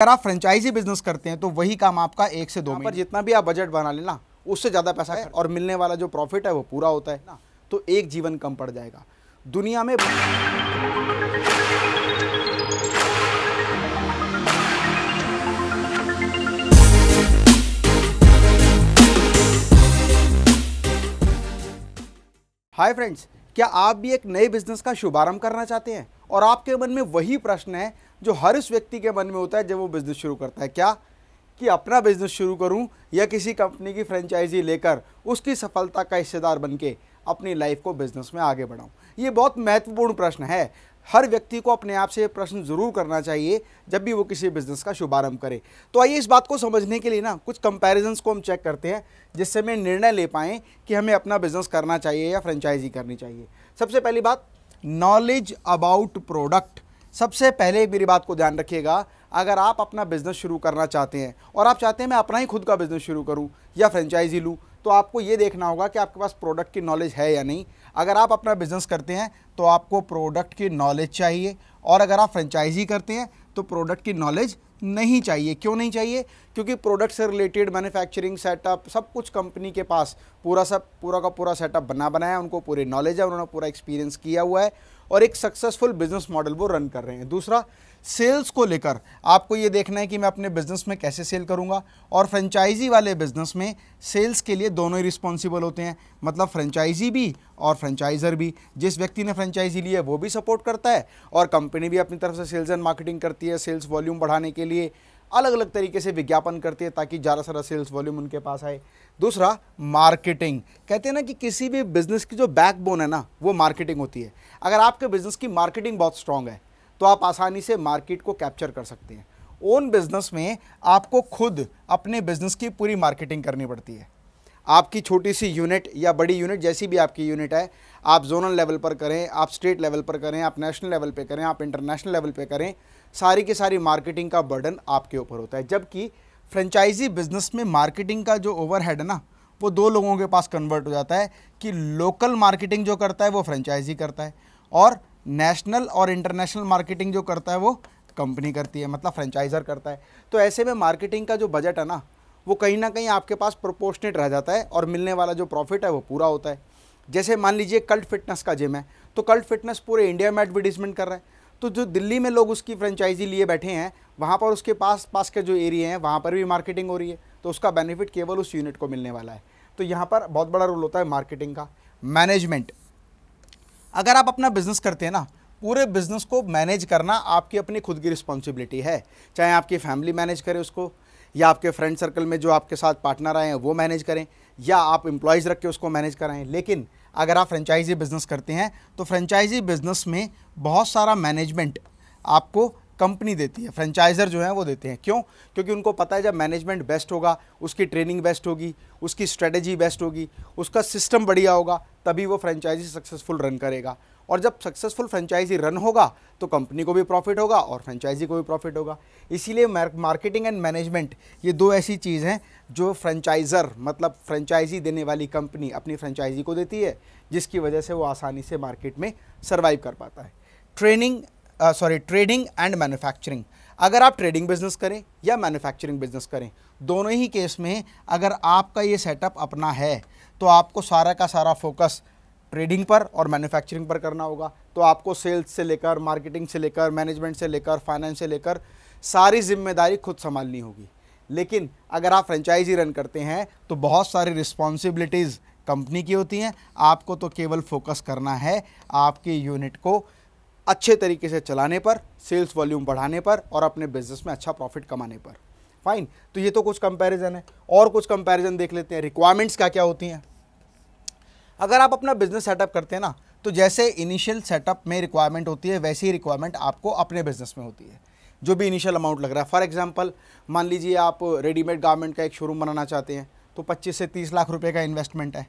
अगर आप franchise business करते हैं तो वही काम आपका एक से दो पर जितना भी आप बजट बना लेना उससे ज़्यादा पैसा है और मिलने वाला जो प्रॉफिट है वो पूरा होता है ना तो एक जीवन कम पड़ जाएगा दुनिया में हाय फ्रेंड्स क्या आप भी एक नए बिजनेस का शुभारंभ करना चाहते हैं और आपके मन में वही प्रश्न है जो हर उस व्यक्ति के मन में होता है जब वो बिज़नेस शुरू करता है क्या कि अपना बिज़नेस शुरू करूं या किसी कंपनी की फ्रेंचाइजी लेकर उसकी सफलता का हिस्सेदार बन के अपनी लाइफ को बिज़नेस में आगे बढ़ाऊँ ये बहुत महत्वपूर्ण प्रश्न है हर व्यक्ति को अपने आप से प्रश्न ज़रूर करना चाहिए जब भी वो किसी बिज़नेस का शुभारंभ करे तो आइए इस बात को समझने के लिए ना कुछ कंपैरिजन्स को हम चेक करते हैं जिससे हमें निर्णय ले पाएँ कि हमें अपना बिज़नेस करना चाहिए या फ्रेंचाइजी करनी चाहिए सबसे पहली बात नॉलेज अबाउट प्रोडक्ट सबसे पहले मेरी बात को ध्यान रखिएगा अगर आप अपना बिज़नेस शुरू करना चाहते हैं और आप चाहते हैं मैं अपना ही खुद का बिज़नेस शुरू करूं या फ्रेंचाइजी लूं तो आपको ये देखना होगा कि आपके पास प्रोडक्ट की नॉलेज है या नहीं अगर आप अपना बिज़नेस करते हैं तो आपको प्रोडक्ट की नॉलेज चाहिए और अगर आप फ्रेंचाइजी करते हैं तो प्रोडक्ट की नॉलेज नहीं चाहिए क्यों नहीं चाहिए क्योंकि प्रोडक्ट से रिलेटेड मैन्युफैक्चरिंग सेटअप सब कुछ कंपनी के पास पूरा सब पूरा का पूरा सेटअप बना बनाया उनको पूरी नॉलेज है उन्होंने पूरा एक्सपीरियंस किया हुआ है और एक सक्सेसफुल बिजनेस मॉडल वो रन कर रहे हैं दूसरा सेल्स को लेकर आपको ये देखना है कि मैं अपने बिजनेस में कैसे सेल करूंगा और फ्रेंचाइजी वाले बिजनेस में सेल्स के लिए दोनों ही रिस्पॉन्सिबल होते हैं मतलब फ्रेंचाइजी भी और फ्रेंचाइजर भी जिस व्यक्ति ने फ्रेंचाइजी ली है वो भी सपोर्ट करता है और कंपनी भी अपनी तरफ से सेल्स एंड मार्केटिंग करती है सेल्स वॉल्यूम बढ़ाने के लिए अलग अलग तरीके से विज्ञापन करती है ताकि ज़्यादा सारा सेल्स वॉल्यूम उनके पास आए दूसरा मार्केटिंग कहते हैं ना कि किसी भी बिज़नेस की जो बैकबोन है ना वो मार्केटिंग होती है अगर आपके बिज़नेस की मार्केटिंग बहुत स्ट्रांग है तो आप आसानी से मार्केट को कैप्चर कर सकते हैं ओन बिज़नेस में आपको खुद अपने बिज़नेस की पूरी मार्केटिंग करनी पड़ती है आपकी छोटी सी यूनिट या बड़ी यूनिट जैसी भी आपकी यूनिट है आप जोनल लेवल पर करें आप स्टेट लेवल पर करें आप नेशनल लेवल पर करें आप इंटरनेशनल लेवल पर करें सारी की सारी मार्केटिंग का बर्डन आपके ऊपर होता है जबकि फ्रेंचाइजी बिजनेस में मार्केटिंग का जो ओवरहेड है ना वो दो लोगों के पास कन्वर्ट हो जाता है कि लोकल मार्केटिंग जो करता है वो फ्रेंचाइजी करता है और नेशनल और इंटरनेशनल मार्केटिंग जो करता है वो कंपनी करती है मतलब फ्रेंचाइजर करता है तो ऐसे में मार्केटिंग का जो बजट है ना वो कहीं ना कहीं आपके पास प्रोपोर्शनेट रह जाता है और मिलने वाला जो प्रॉफिट है वो पूरा होता है जैसे मान लीजिए कल्ट फिटनेस का जिम है तो कल्ट फिटनेस पूरे इंडिया में एडवर्टीजमेंट कर रहा है तो जो दिल्ली में लोग उसकी फ्रेंचाइजी लिए बैठे हैं वहाँ पर उसके पास पास के जो एरिया हैं वहाँ पर भी मार्केटिंग हो रही है तो उसका बेनिफिट केवल उस यूनिट को मिलने वाला है तो यहाँ पर बहुत बड़ा रोल होता है मार्केटिंग का मैनेजमेंट अगर आप अपना बिजनेस करते हैं ना पूरे बिजनेस को मैनेज करना आपकी अपनी खुद की रिस्पॉन्सिबिलिटी है चाहे आपकी फैमिली मैनेज करे उसको या आपके फ्रेंड सर्कल में जो आपके साथ पार्टनर आए हैं वो मैनेज करें या आप इम्प्लॉयज रख के उसको मैनेज कराएं लेकिन अगर आप फ्रेंचाइजी बिज़नेस करते हैं तो फ्रेंचाइजी बिज़नेस में बहुत सारा मैनेजमेंट आपको कंपनी देती है फ्रेंचाइजर जो है वो देते हैं क्यों क्योंकि उनको पता है जब मैनेजमेंट बेस्ट होगा उसकी ट्रेनिंग बेस्ट होगी उसकी स्ट्रेटजी बेस्ट होगी उसका सिस्टम बढ़िया होगा तभी वो फ्रेंचाइजी सक्सेसफुल रन करेगा और जब सक्सेसफुल फ्रेंचाइजी रन होगा तो कंपनी को भी प्रॉफिट होगा और फ्रेंचाइजी को भी प्रॉफिट होगा इसीलिए मार्केटिंग एंड मैनेजमेंट ये दो ऐसी चीज़ हैं जो फ्रेंचाइज़र मतलब फ्रेंचाइजी देने वाली कंपनी अपनी फ्रेंचाइजी को देती है जिसकी वजह से वो आसानी से मार्केट में सर्वाइव कर पाता है training sorry trading and manufacturing अगर आप ट्रेडिंग बिजनेस करें या मैन्युफैक्चरिंग बिजनेस करें दोनों ही केस में अगर आपका ये सेटअप अपना है तो आपको सारा का सारा फोकस ट्रेडिंग पर और मैन्युफैक्चरिंग पर करना होगा तो आपको सेल्स से लेकर मार्केटिंग से लेकर मैनेजमेंट से लेकर फाइनेंस से लेकर सारी जिम्मेदारी खुद संभालनी होगी लेकिन अगर आप फ्रेंचाइजी रन करते हैं तो बहुत सारी रिस्पॉन्सिबिलिटीज़ कंपनी की होती हैं आपको तो केवल फोकस करना है आपके यूनिट को अच्छे तरीके से चलाने पर सेल्स वॉल्यूम बढ़ाने पर और अपने बिजनेस में अच्छा प्रॉफिट कमाने पर फाइन तो ये तो कुछ कंपैरिजन है और कुछ कंपैरिजन देख लेते हैं रिक्वायरमेंट्स क्या क्या होती हैं अगर आप अपना बिजनेस सेटअप करते हैं ना तो जैसे इनिशियल सेटअप में रिक्वायरमेंट होती है वैसी ही रिक्वायरमेंट आपको अपने बिजनेस में होती है जो भी इनिशियल अमाउंट लग रहा है फॉर एग्जाम्पल मान लीजिए आप रेडीमेड गारमेंट का एक शोरूम बनाना चाहते हैं तो 25 से 30 लाख रुपए का इन्वेस्टमेंट है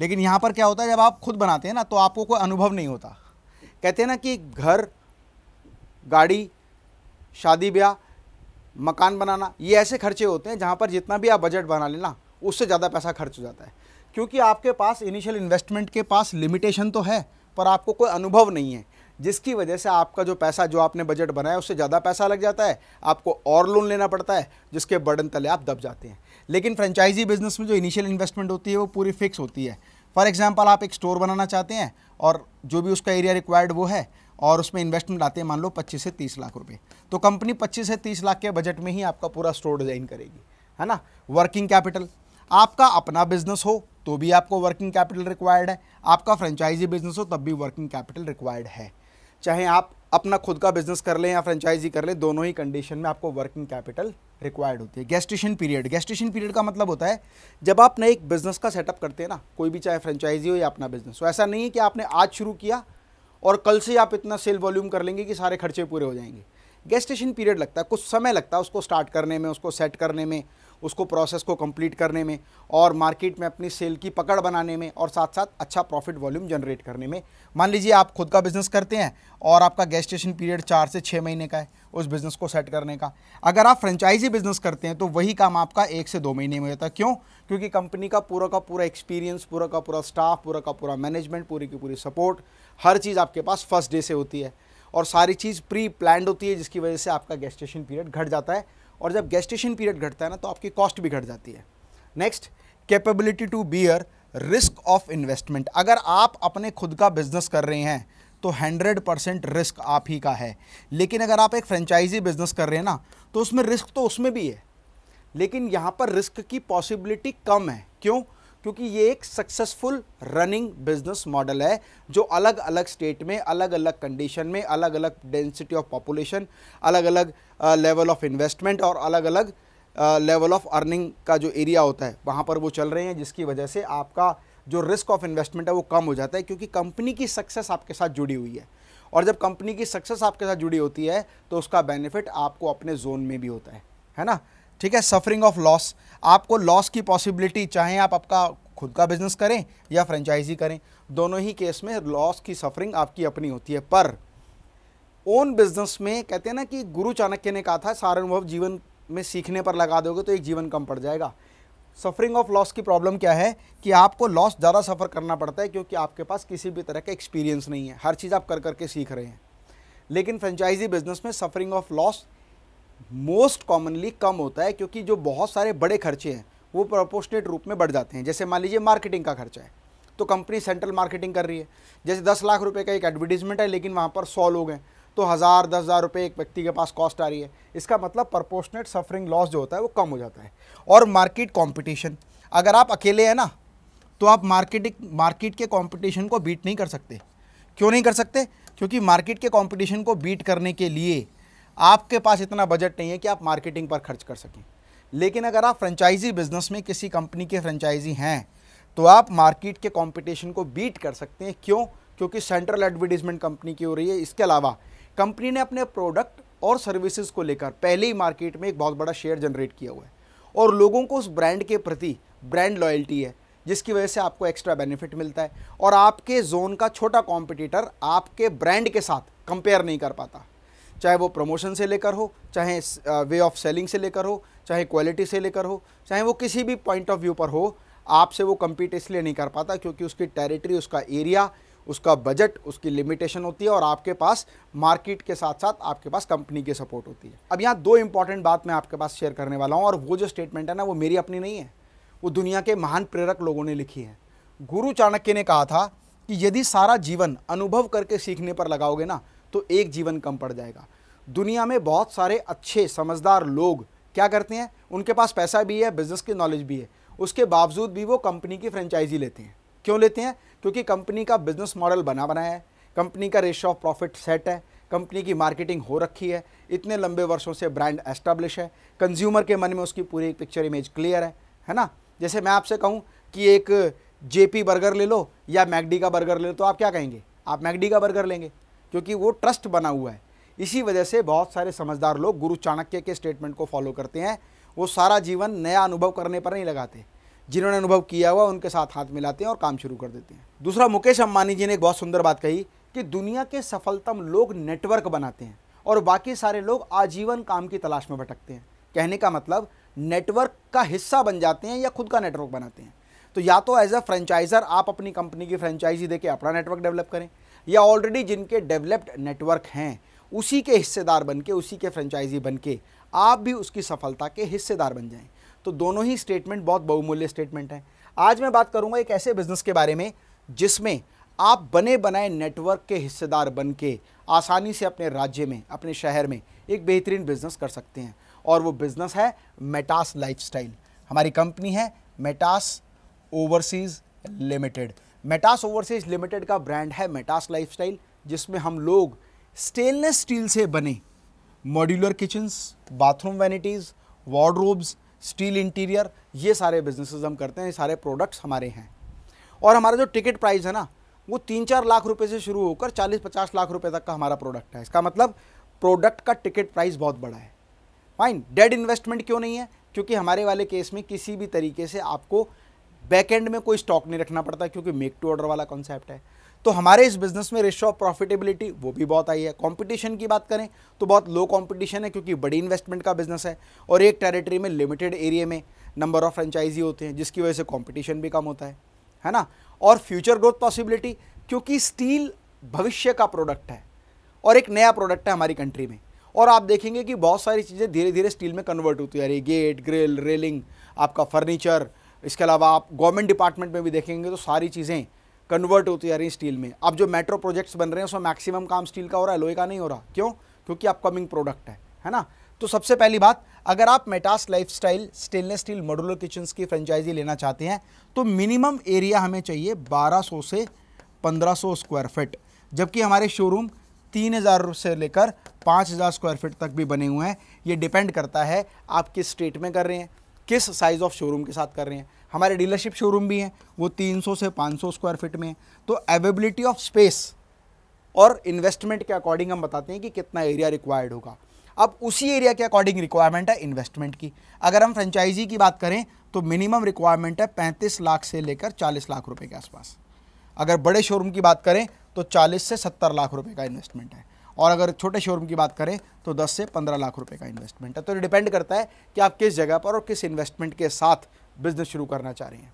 लेकिन यहाँ पर क्या होता है जब आप खुद बनाते हैं ना तो आपको कोई अनुभव नहीं होता कहते हैं ना कि घर गाड़ी शादी ब्याह मकान बनाना ये ऐसे खर्चे होते हैं जहाँ पर जितना भी आप बजट बना लेना उससे ज़्यादा पैसा खर्च हो जाता है क्योंकि आपके पास इनिशियल इन्वेस्टमेंट के पास लिमिटेशन तो है पर आपको कोई अनुभव नहीं है जिसकी वजह से आपका जो पैसा जो आपने बजट बनाया उससे ज़्यादा पैसा लग जाता है आपको और लोन लेना पड़ता है जिसके बर्डन तले आप दब जाते हैं लेकिन फ्रेंचाइजी बिजनेस में जो इनिशियल इन्वेस्टमेंट होती है वो पूरी फिक्स होती है फॉर एग्जाम्पल आप एक स्टोर बनाना चाहते हैं और जो भी उसका एरिया रिक्वायर्ड वो है और उसमें इन्वेस्टमेंट आते हैं मान लो पच्चीस से तीस लाख रुपये तो कंपनी पच्चीस से तीस लाख के बजट में ही आपका पूरा स्टोर डिज़ाइन करेगी है ना वर्किंग कैपिटल आपका अपना बिजनेस हो तो भी आपको वर्किंग कैपिटल रिक्वायर्ड है आपका फ्रेंचाइजी बिजनेस हो तब भी वर्किंग कैपिटल रिक्वायर्ड है चाहे आप अपना खुद का बिजनेस कर लें या फ्रेंचाइजी कर लें दोनों ही कंडीशन में आपको वर्किंग कैपिटल रिक्वायर्ड होती है गेस्टेशन पीरियड गेस्टेशन पीरियड का मतलब होता है जब आप नए एक बिजनेस का सेटअप करते हैं ना कोई भी चाहे फ्रेंचाइजी हो या अपना बिजनेस हो ऐसा नहीं है कि आपने आज शुरू किया और कल से आप इतना सेल वॉल्यूम कर लेंगे कि सारे खर्चे पूरे हो जाएंगे गेस्टेशन पीरियड लगता है कुछ समय लगता है उसको स्टार्ट करने में उसको सेट करने में उसको प्रोसेस को कंप्लीट करने में और मार्केट में अपनी सेल की पकड़ बनाने में और साथ साथ अच्छा प्रॉफिट वॉल्यूम जनरेट करने में मान लीजिए आप खुद का बिज़नेस करते हैं और आपका गैस स्टेशन पीरियड चार से छः महीने का है उस बिज़नेस को सेट करने का अगर आप फ्रेंचाइजी बिज़नेस करते हैं तो वही काम आपका एक से दो महीने में होता है क्यों क्योंकि कंपनी का पूरा का पूरा एक्सपीरियंस पूरा का पूरा स्टाफ पूरा का पूरा मैनेजमेंट पूरी की पूरी सपोर्ट हर चीज़ आपके पास फर्स्ट डे से होती है और सारी चीज़ प्री प्लान्ड होती है जिसकी वजह से आपका गैस स्टेशन पीरियड घट जाता है और जब गेस्टेशन पीरियड घटता है ना तो आपकी कॉस्ट भी घट जाती है next capability to bear risk of investment अगर आप अपने खुद का बिजनेस कर रहे हैं तो 100 परसेंट रिस्क आप ही का है लेकिन अगर आप एक फ्रेंचाइजी बिजनेस कर रहे हैं ना तो उसमें रिस्क तो उसमें भी है लेकिन यहाँ पर रिस्क की पॉसिबिलिटी कम है क्यों क्योंकि ये एक सक्सेसफुल रनिंग बिजनेस मॉडल है जो अलग अलग स्टेट में अलग अलग कंडीशन में अलग अलग डेंसिटी ऑफ पॉपुलेशन अलग अलग लेवल ऑफ इन्वेस्टमेंट और अलग अलग लेवल ऑफ अर्निंग का जो एरिया होता है वहाँ पर वो चल रहे हैं जिसकी वजह से आपका जो रिस्क ऑफ इन्वेस्टमेंट है वो कम हो जाता है क्योंकि कंपनी की सक्सेस आपके साथ जुड़ी हुई है और जब कंपनी की सक्सेस आपके साथ जुड़ी होती है तो उसका बेनिफिट आपको अपने जोन में भी होता है है ना ठीक है सफरिंग ऑफ लॉस आपको लॉस की पॉसिबिलिटी चाहे आप आपका खुद का बिजनेस करें या फ्रेंचाइजी करें दोनों ही केस में लॉस की सफरिंग आपकी अपनी होती है पर ओन बिजनेस में कहते हैं ना कि गुरु चाणक्य ने कहा था सारा अनुभव जीवन में सीखने पर लगा दोगे तो एक जीवन कम पड़ जाएगा सफरिंग ऑफ लॉस की प्रॉब्लम क्या है कि आपको लॉस ज़्यादा सफ़र करना पड़ता है क्योंकि आपके पास किसी भी तरह का एक्सपीरियंस नहीं है हर चीज़ आप कर करके सीख रहे हैं लेकिन फ्रेंचाइजी बिजनेस में suffering of loss most commonly कम होता है क्योंकि जो बहुत सारे बड़े खर्चे हैं वो प्रोपोर्शनेट रूप में बढ़ जाते हैं जैसे मान लीजिए मार्केटिंग का खर्चा है तो कंपनी सेंट्रल मार्केटिंग कर रही है जैसे दस लाख रुपए का एक एडवर्टीजमेंट है लेकिन वहाँ पर सौ लोग हैं तो हज़ार दस हज़ार रुपये एक व्यक्ति के पास कॉस्ट आ रही है इसका मतलब प्रपोर्शनेट सफरिंग लॉस जो होता है वो कम हो जाता है और मार्केट कॉम्पिटिशन अगर आप अकेले हैं ना तो आप मार्केटिंग मार्केट के कॉम्पिटिशन को बीट नहीं कर सकते क्यों नहीं कर सकते क्योंकि मार्केट के कॉम्पिटिशन को बीट करने के लिए आपके पास इतना बजट नहीं है कि आप मार्केटिंग पर खर्च कर सकें लेकिन अगर आप फ्रेंचाइजी बिजनेस में किसी कंपनी के फ्रेंचाइजी हैं तो आप मार्केट के कंपटीशन को बीट कर सकते हैं क्यों क्योंकि सेंट्रल एडवर्टीजमेंट कंपनी की हो रही है इसके अलावा कंपनी ने अपने प्रोडक्ट और सर्विसेज को लेकर पहले ही मार्केट में एक बहुत बड़ा शेयर जनरेट किया हुआ है और लोगों को उस ब्रांड के प्रति ब्रांड लॉयल्टी है जिसकी वजह से आपको एक्स्ट्रा बेनिफिट मिलता है और आपके जोन का छोटा कॉम्पिटिटर आपके ब्रांड के साथ कंपेयर नहीं कर पाता चाहे वो प्रमोशन से लेकर हो चाहे वे ऑफ सेलिंग से लेकर हो चाहे क्वालिटी से लेकर हो चाहे वो किसी भी पॉइंट ऑफ व्यू पर हो आपसे वो कम्पीट इसलिए नहीं कर पाता क्योंकि उसकी टेरिटरी उसका एरिया उसका बजट उसकी लिमिटेशन होती है और आपके पास मार्केट के साथ साथ आपके पास कंपनी की सपोर्ट होती है अब यहाँ दो इंपॉर्टेंट बात मैं आपके पास शेयर करने वाला हूँ और वो जो स्टेटमेंट है ना वो मेरी अपनी नहीं है वो दुनिया के महान प्रेरक लोगों ने लिखी है गुरु चाणक्य ने कहा था कि यदि सारा जीवन अनुभव करके सीखने पर लगाओगे ना तो एक जीवन कम पड़ जाएगा दुनिया में बहुत सारे अच्छे समझदार लोग क्या करते हैं उनके पास पैसा भी है बिज़नेस की नॉलेज भी है उसके बावजूद भी वो कंपनी की फ्रेंचाइजी लेते हैं क्यों लेते हैं क्योंकि कंपनी का बिज़नेस मॉडल बना बनाया है कंपनी का रेशो ऑफ प्रॉफिट सेट है कंपनी की मार्केटिंग हो रखी है इतने लंबे वर्षों से ब्रांड एस्टैब्लिश है कंज्यूमर के मन में उसकी पूरी पिक्चर इमेज क्लियर है है ना जैसे मैं आपसे कहूँ कि एक जेपी बर्गर ले लो या मैगडी का बर्गर ले लो तो आप क्या कहेंगे आप मैगडी का बर्गर लेंगे क्योंकि वो ट्रस्ट बना हुआ है इसी वजह से बहुत सारे समझदार लोग गुरु चाणक्य के स्टेटमेंट को फॉलो करते हैं वो सारा जीवन नया अनुभव करने पर नहीं लगाते जिन्होंने अनुभव किया हुआ उनके साथ हाथ मिलाते हैं और काम शुरू कर देते हैं दूसरा मुकेश अम्बानी जी ने एक बहुत सुंदर बात कही कि दुनिया के सफलतम लोग नेटवर्क बनाते हैं और बाकी सारे लोग आजीवन काम की तलाश में भटकते हैं कहने का मतलब नेटवर्क का हिस्सा बन जाते हैं या खुद का नेटवर्क बनाते हैं तो या तो एज अ फ्रेंचाइजर आप अपनी कंपनी की फ्रेंचाइजी देके अपना नेटवर्क डेवलप करें या ऑलरेडी जिनके डेवलप्ड नेटवर्क हैं उसी के हिस्सेदार बन के उसी के फ्रेंचाइजी बन के आप भी उसकी सफलता के हिस्सेदार बन जाएं तो दोनों ही स्टेटमेंट बहुत बहुमूल्य स्टेटमेंट हैं आज मैं बात करूंगा एक ऐसे बिजनेस के बारे में जिसमें आप बने बनाए नेटवर्क के हिस्सेदार बन के आसानी से अपने राज्य में अपने शहर में एक बेहतरीन बिजनेस कर सकते हैं और वो बिजनेस है मेटास लाइफस्टाइल हमारी कंपनी है Metas overseas limited Metas overseas limited का ब्रांड है मेटास लाइफस्टाइल जिसमें हम लोग स्टेनलेस स्टील से बने modular kitchens bathroom vanities wardrobes steel interior ये सारे बिजनेसेस हम करते हैं ये सारे प्रोडक्ट्स हमारे हैं और हमारा जो टिकट प्राइस है ना वो तीन चार लाख रुपए से शुरू होकर चालीस पचास लाख रुपए तक का हमारा प्रोडक्ट है इसका मतलब प्रोडक्ट का टिकट प्राइस बहुत बड़ा है फाइन डेड इन्वेस्टमेंट क्यों नहीं है क्योंकि हमारे वाले केस में किसी भी तरीके से आपको बैक एंड में कोई स्टॉक नहीं रखना पड़ता क्योंकि मेक टू ऑर्डर वाला कॉन्सेप्ट है तो हमारे इस बिजनेस में रेशो ऑफ प्रॉफिटेबिलिटी वो भी बहुत आई है कंपटीशन की बात करें तो बहुत लो कंपटीशन है क्योंकि बड़ी इन्वेस्टमेंट का बिजनेस है और एक टेरिटरी में लिमिटेड एरिया में नंबर ऑफ फ्रेंचाइजी होते हैं जिसकी वजह से कॉम्पिटिशन भी कम होता है है ना और फ्यूचर ग्रोथ पॉसिबिलिटी क्योंकि स्टील भविष्य का प्रोडक्ट है और एक नया प्रोडक्ट है हमारी कंट्री में और आप देखेंगे कि बहुत सारी चीज़ें धीरे धीरे स्टील में कन्वर्ट होती जा रही है गेट ग्रिल रेलिंग आपका फर्नीचर इसके अलावा आप गवर्नमेंट डिपार्टमेंट में भी देखेंगे तो सारी चीज़ें कन्वर्ट होती जा रही स्टील में अब जो मेट्रो प्रोजेक्ट्स बन रहे हैं उसमें मैक्सिमम काम स्टील का हो रहा है लोहे का नहीं हो रहा क्यों क्योंकि अपकमिंग प्रोडक्ट है है ना तो सबसे पहली बात अगर आप Metas lifestyle stainless steel modular kitchens की फ्रेंचाइजी लेना चाहते हैं तो मिनिमम एरिया हमें चाहिए 1200 से 1500 स्क्वायर फीट जबकि हमारे शोरूम 3000 से लेकर 5000 स्क्वायर फीट तक भी बने हुए हैं ये डिपेंड करता है आप किस स्टेट में कर रहे हैं किस साइज़ ऑफ शोरूम के साथ कर रहे हैं हमारे डीलरशिप शोरूम भी हैं वो 300 से 500 स्क्वायर फीट में है तो अवेबिलिटी ऑफ स्पेस और इन्वेस्टमेंट के अकॉर्डिंग हम बताते हैं कि कितना एरिया रिक्वायर्ड होगा अब उसी एरिया के अकॉर्डिंग रिक्वायरमेंट है इन्वेस्टमेंट की अगर हम फ्रेंचाइजी की बात करें तो मिनिमम रिक्वायरमेंट है पैंतीस लाख से लेकर चालीस लाख रुपये के आसपास अगर बड़े शोरूम की बात करें तो चालीस से सत्तर लाख रुपये का इन्वेस्टमेंट है और अगर छोटे शोरूम की बात करें तो 10 से 15 लाख रुपए का इन्वेस्टमेंट है तो डिपेंड करता है कि आप किस जगह पर और किस इन्वेस्टमेंट के साथ बिजनेस शुरू करना चाह रहे हैं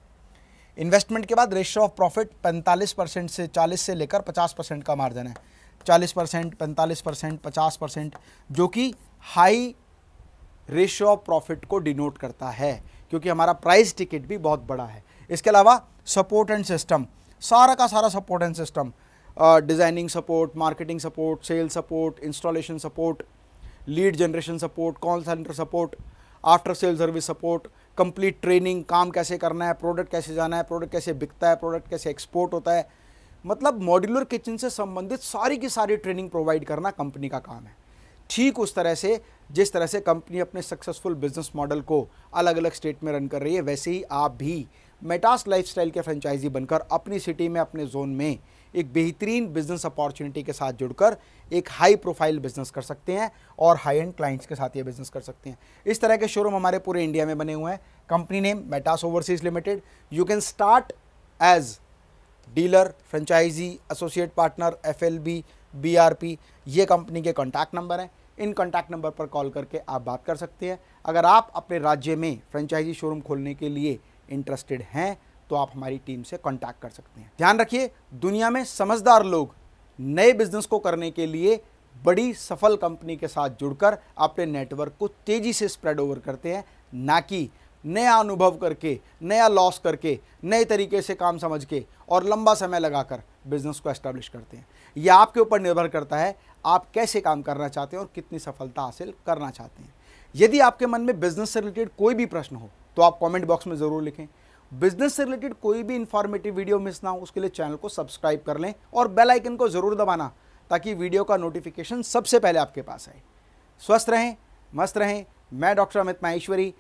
इन्वेस्टमेंट के बाद रेशियो ऑफ प्रॉफिट 45 परसेंट से 40 से लेकर 50 परसेंट का मार्जन है 40 परसेंट पैंतालीस परसेंट पचास परसेंट जो कि हाई रेशियो ऑफ प्रॉफिट को डिनोट करता है क्योंकि हमारा प्राइस टिकट भी बहुत बड़ा है इसके अलावा सपोर्ट एंड सिस्टम सारा का सारा support and system designing support marketing support sale support installation support lead generation support call centre support after sale service support complete training काम कैसे करना है प्रोडक्ट कैसे जाना है प्रोडक्ट कैसे बिकता है प्रोडक्ट कैसे एक्सपोर्ट होता है मतलब मॉड्यूलर किचन से संबंधित सारी की सारी ट्रेनिंग प्रोवाइड करना कंपनी का काम है ठीक उस तरह से जिस तरह से कंपनी अपने सक्सेसफुल बिजनेस मॉडल को अलग अलग स्टेट में रन कर रही है वैसे ही आप भी मेटास लाइफस्टाइल के फ्रेंचाइजी बनकर अपनी सिटी में अपने जोन में एक बेहतरीन बिजनेस अपॉर्चुनिटी के साथ जुड़कर एक हाई प्रोफाइल बिजनेस कर सकते हैं और हाई एंड क्लाइंट्स के साथ ये बिजनेस कर सकते हैं इस तरह के शोरूम हमारे पूरे इंडिया में बने हुए हैं company name Metas overseas limited you can start as dealer franchisee associate partner F L B B R P ये कंपनी के कॉन्टैक्ट नंबर हैं इन कॉन्टैक्ट नंबर पर कॉल करके आप बात कर सकते हैं अगर आप अपने राज्य में फ्रेंचाइजी शोरूम खोलने के लिए इंटरेस्टेड हैं तो आप हमारी टीम से कॉन्टैक्ट कर सकते हैं ध्यान रखिए दुनिया में समझदार लोग नए बिजनेस को करने के लिए बड़ी सफल कंपनी के साथ जुड़कर अपने नेटवर्क को तेज़ी से स्प्रेड ओवर करते हैं ना कि नया अनुभव करके नया लॉस करके नए तरीके से काम समझ के और लंबा समय लगाकर बिजनेस को एस्टेब्लिश करते हैं यह आपके ऊपर निर्भर करता है आप कैसे काम करना चाहते हैं और कितनी सफलता हासिल करना चाहते हैं यदि आपके मन में बिजनेस से रिलेटेड कोई भी प्रश्न हो तो आप कमेंट बॉक्स में ज़रूर लिखें बिजनेस से रिलेटेड कोई भी इन्फॉर्मेटिव वीडियो मिस ना हो उसके लिए चैनल को सब्सक्राइब कर लें और बेल आइकन को ज़रूर दबाना ताकि वीडियो का नोटिफिकेशन सबसे पहले आपके पास आए स्वस्थ रहें मस्त रहें मैं डॉक्टर अमित माहेश्वरी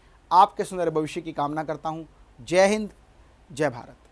आपके सुंदर भविष्य की कामना करता हूँ जय हिंद जय भारत